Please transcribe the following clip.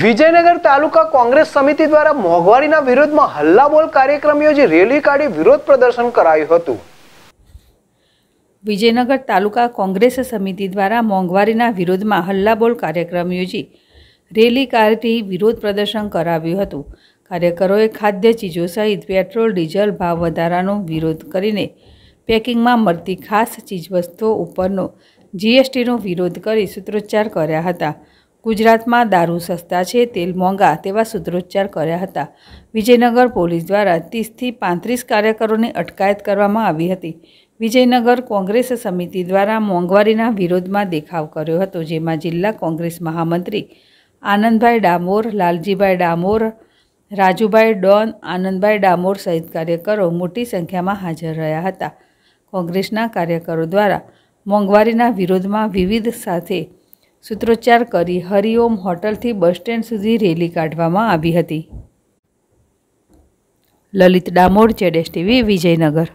વિજયનગર તાલુકા કોંગ્રેસ સમિતિ દ્વારા મોંઘવારીના વિરોધમાં હલ્લાબોલ કાર્યક્રમ યોજી રેલી કાઢી વિરોધ પ્રદર્શન કરાયું હતું વિજયનગર તાલુકા કોંગ્રેસ સમિતિ દ્વારા મોંઘવારીના વિરોધમાં હલ્લાબોલ કાર્યક્રમ યોજી રેલી કાઢી વિરોધ પ્રદર્શન કરાવ્યું હતું કાર્યકરોએ ખાદ્ય ચીજો સહિત પેટ્રોલ ડીઝલ ભાવ વધારાનો વિરોધ કરીને પેકિંગમાં મળતી ખાસ ચીજવસ્તુઓ ઉપરનો જીએસટીનો વિરોધ કરી સૂત્રોચ્ચાર કર્યા હતા ગુજરાતમાં દારૂ સસ્તા છે તેલ મોંઘા તેવા સૂત્રોચ્ચાર કર્યા હતા વિજયનગર પોલીસ દ્વારા ત્રીસથી પાંત્રીસ કાર્યકરોની અટકાયત કરવામાં આવી હતી વિજયનગર કોંગ્રેસ સમિતિ દ્વારા મોંઘવારીના વિરોધમાં દેખાવ કર્યો હતો જેમાં જિલ્લા કોંગ્રેસ મહામંત્રી આનંદભાઈ ડામોર લાલજીભાઈ ડામોર રાજુભાઈ ડોન આનંદભાઈ ડામોર સહિત કાર્યકરો મોટી સંખ્યામાં હાજર રહ્યા હતા કોંગ્રેસના કાર્યકરો દ્વારા મોંઘવારીના વિરોધમાં વિવિધ સાથે સૂત્રોચ્ચાર કરી હરિઓમ હોટલથી બસ સ્ટેન્ડ સુધી રેલી કાઢવામાં આવી હતી લલિત ડામોર જેડેશ ટીવી વિજયનગર